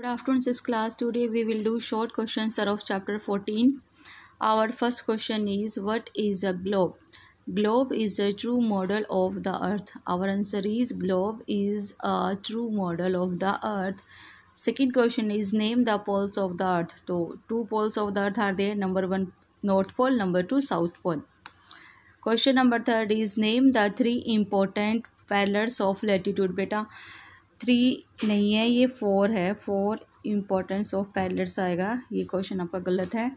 Good afternoon, this class. Today we will do short questions of chapter 14. Our first question is What is a globe? Globe is a true model of the earth. Our answer is globe is a true model of the earth. Second question is name the poles of the earth. So two poles of the earth are there. Number one north pole, number two south pole. Question number third is name the three important pillars of latitude. Beta three नहीं है ये four है four importance of पैरलर्स आएगा ये question आपका गलत है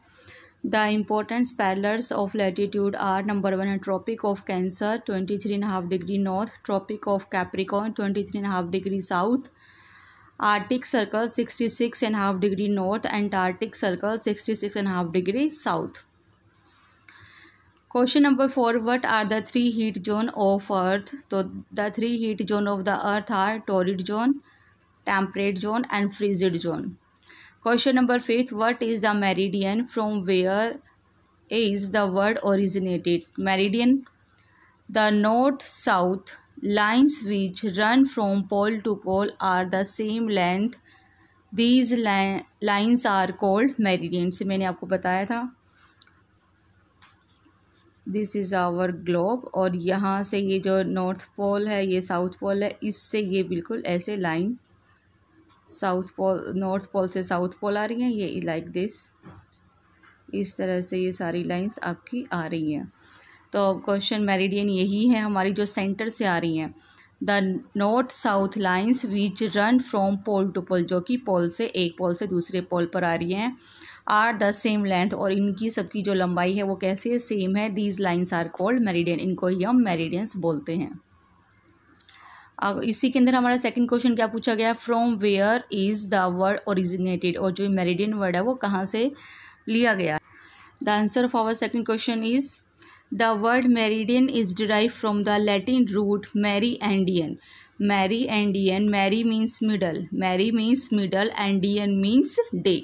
the importance parallels of latitude are number one है tropic of Cancer twenty three and half degree north tropic of Capricorn twenty three and half degree south Arctic circle sixty six and half degree north Antarctic circle sixty six and half degree south question number four what are the three heat zone of earth तो the three heat zone of the earth are torrid zone temperate zone and frigid zone question number fifth what is the meridian from where is the word originated meridian the north south which run from pole to pole are the same length these lines are called meridian से मैंने आपको बताया था this is our globe और यहाँ से ये जो नॉर्थ पोल है ये साउथ पोल है इससे ये बिल्कुल ऐसे line south pole north pole से साउथ पोल आ रही हैं ये लाइक दिस इस तरह से ये सारी लाइंस आपकी आ रही हैं तो क्वेश्चन मेरिडियन यही है हमारी जो सेंटर से आ रही हैं the north south lines which run from pole to pole जो कि पोल से एक पोल से दूसरे पोल पर आ रही हैं आर द सेम लेंथ और इनकी सबकी जो लंबाई है वो कैसी है सेम है these lines are called meridian इनको ही हम मेरीडियंस बोलते हैं अब इसी के अंदर हमारा सेकंड क्वेश्चन क्या पूछा गया from where is the word originated और जो मेरिडियन वर्ड है वो कहाँ से लिया गया the answer of our second question is the word meridian is derive from the Latin root meri endian meri endian meri means middle meri means middle endian means day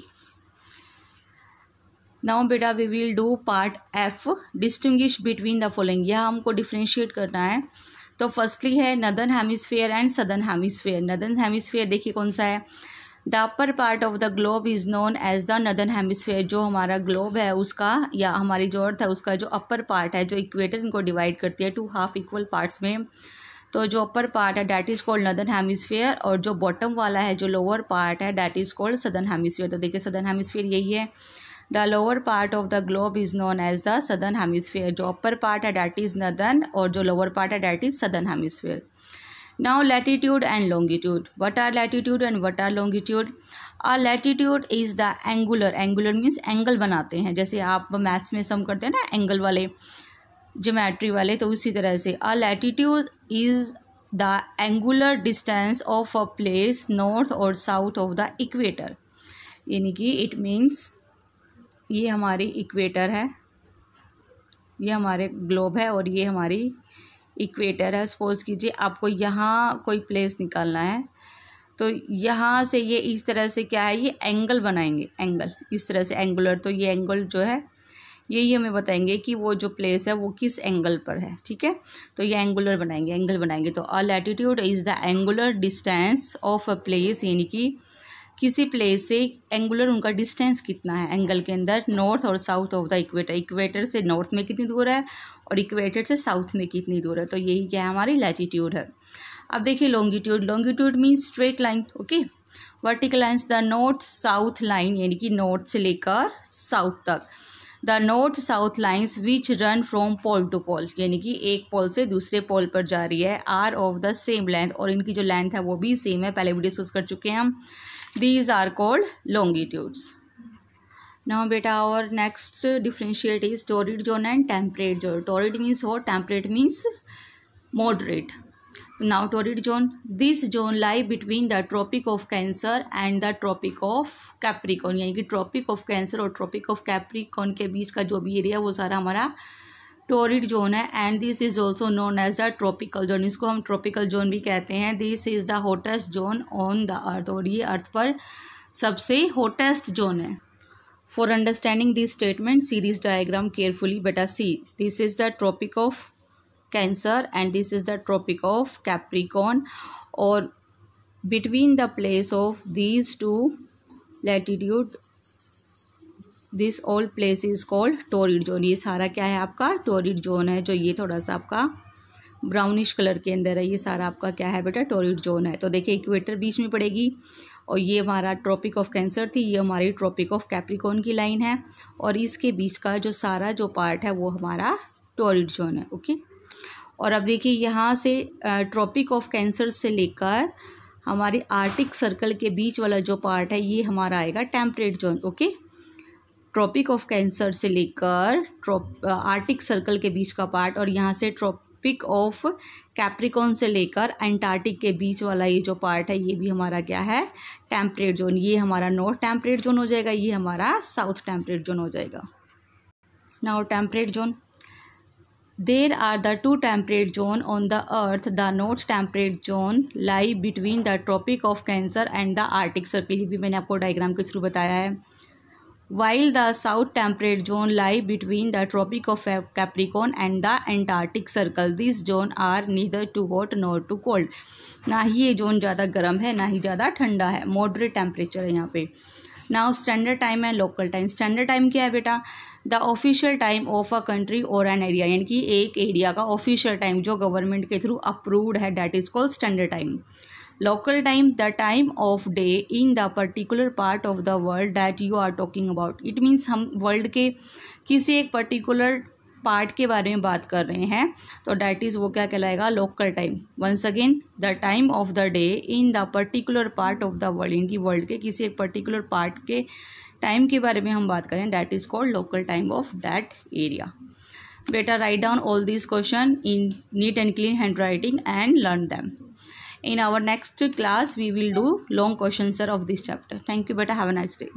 now बेटा we will do part F distinguish between the following यह हमको differentiate करना है तो firstly है northern hemisphere and southern hemisphere northern hemisphere देखिए कौन सा है the upper part of the globe is known as the northern hemisphere जो हमारा ग्लोब है उसका या हमारी जो अर्थ है उसका जो अपर पार्ट है जो इक्वेटर इनको डिवाइड करती है टू हाफ इक्वल पार्ट्स में तो जो अपर पार्ट है that is called northern hemisphere और जो बॉटम वाला है जो लोअर पार्ट है that is called southern hemisphere तो देखिए सदन हेमिसफेयर यही है the lower part of the globe is known as the southern hemisphere जो अपर पार्ट है डैट इज़ नदन और जो लोअर पार्ट है that is southern hemisphere now latitude and longitude what are latitude and what are longitude और latitude is the angular angular means angle बनाते हैं जैसे आप मैथ्स में सम करते हैं ना एंगल वाले जोमेट्री वाले तो उसी तरह से a latitude is the angular distance of a place north और साउथ ऑफ द इक्वेटर यानी कि इट मीन्स ये हमारी इक्वेटर है ये हमारे ग्लोब है और ये हमारी इक्वेटर है सपोज़ कीजिए आपको यहाँ कोई प्लेस निकालना है तो यहाँ से ये इस तरह से क्या है ये एंगल बनाएंगे एंगल इस तरह से एंगुलर तो ये एंगल जो है यही हमें बताएंगे कि वो जो प्लेस है वो किस एंगल पर है ठीक है तो ये एंगुलर बनाएंगे एंगल बनाएंगे तो a latitude is the angular distance of a place यानी कि किसी प्लेस से एंगुलर उनका डिस्टेंस कितना है एंगल के अंदर नॉर्थ और south of the equator equator से नॉर्थ में कितनी दूर है और इक्वेटर से साउथ में कितनी दूर है तो यही क्या है हमारी लैटिट्यूड है अब देखिए longitude longitude means straight line okay vertical lines the north south line यानी कि नॉर्थ से लेकर साउथ तक the north south lines which run from pole to pole यानी कि एक पोल से दूसरे पोल पर जा रही है are of the same length और इनकी जो लेंथ है वो भी सेम है पहले भी डिस्कस कर चुके हैं हम these are called longitudes now बेटा और next differentiate is torrid zone and temperate zone torrid means hot temperate means moderate now torrid zone this zone lie between the tropic of Cancer and the tropic of Capricorn यानी कि tropic of Cancer और tropic of Capricorn के बीच का जो भी area वो सारा हमारा टोरिड जोन है and this is also known as the tropical zone इसको हम ट्रॉपिकल जोन भी कहते हैं this is the hottest zone on the earth और ये अर्थ पर सबसे हॉटेस्ट जोन है For understanding this statement, see this diagram carefully. Beta C. This is the Tropic of Cancer and this is the Tropic of Capricorn. Or between the place of these two latitude this all place is called torrid zone ये सारा क्या है आपका torrid zone है जो ये थोड़ा सा आपका ब्राउनिश कलर के अंदर है ये सारा आपका क्या है बेटा टोरिड जोन है तो देखिए इक्वेटर बीच में पड़ेगी और ये हमारा ट्रॉपिक ऑफ कैंसर थी ये हमारी ट्रॉपिक ऑफ कैप्रिकॉन की लाइन है और इसके बीच का जो सारा जो पार्ट है वो हमारा टोरिड जोन है ओके और अब देखिए यहाँ से ट्रॉपिक ऑफ कैंसर से लेकर हमारे आर्टिक सर्कल के बीच वाला जो पार्ट है ये हमारा आएगा temperate zone okay tropic of Cancer से लेकर आर्टिक सर्कल के बीच का पार्ट और यहाँ से ट्रॉप पिक ऑफ कैप्रिकॉन से लेकर एंटार्टिक के बीच वाला ये जो पार्ट है ये भी हमारा क्या है टेम्परेट जोन ये हमारा नॉर्थ टेम्परेट जोन हो जाएगा ये हमारा साउथ टेम्परेट जोन हो जाएगा now temperate zone there are the two temperate zone on the earth the north temperate zone lie between the tropic of Cancer and the Arctic circle ये भी मैंने आपको डायग्राम के थ्रू बताया है while the south temperate zone lie between the tropic of Capricorn and the Antarctic circle this zone are neither too hot nor too cold ना ही ये जोन ज़्यादा गर्म है ना ही ज़्यादा ठंडा है मॉडरेट टेम्परेचर है यहाँ पे नाउ स्टैंडर्ड टाइम है लोकल टाइम स्टैंडर्ड टाइम क्या है बेटा the official time of a country और एन एरिया यानी कि एक एरिया का ऑफिशियल टाइम जो गवर्नमेंट के थ्रू अप्रूव्ड है that is called standard time local time the time of day in the particular part of the world that you are talking about it means हम world के किसी एक particular part के बारे में बात कर रहे हैं तो डैट इज़ वो क्या कहलाएगा local time once again the time of the day in the particular part of the world इनकी वर्ल्ड के किसी एक पर्टिकुलर पार्ट के टाइम के बारे में हम बात करें that is called local time of that area better write down all this question in neat and clean handwriting and learn them in our next class we will do long questions of this chapter thank you better have a nice day